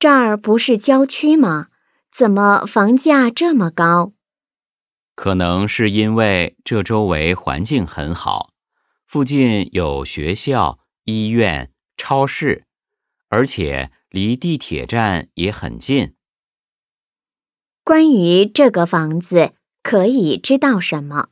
这儿不是郊区吗？怎么房价这么高？可能是因为这周围环境很好，附近有学校、医院、超市，而且离地铁站也很近。关于这个房子，可以知道什么？